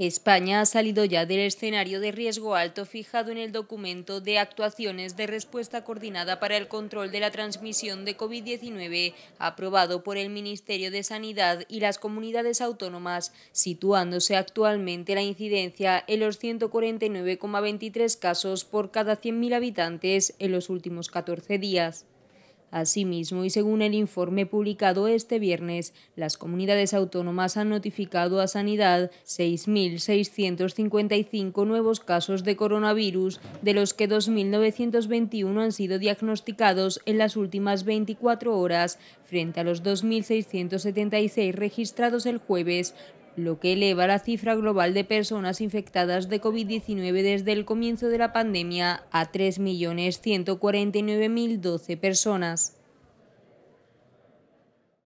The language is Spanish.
España ha salido ya del escenario de riesgo alto fijado en el documento de actuaciones de respuesta coordinada para el control de la transmisión de COVID-19 aprobado por el Ministerio de Sanidad y las comunidades autónomas, situándose actualmente la incidencia en los 149,23 casos por cada 100.000 habitantes en los últimos 14 días. Asimismo, y según el informe publicado este viernes, las comunidades autónomas han notificado a Sanidad 6.655 nuevos casos de coronavirus, de los que 2.921 han sido diagnosticados en las últimas 24 horas, frente a los 2.676 registrados el jueves, lo que eleva la cifra global de personas infectadas de COVID-19 desde el comienzo de la pandemia a 3.149.012 personas.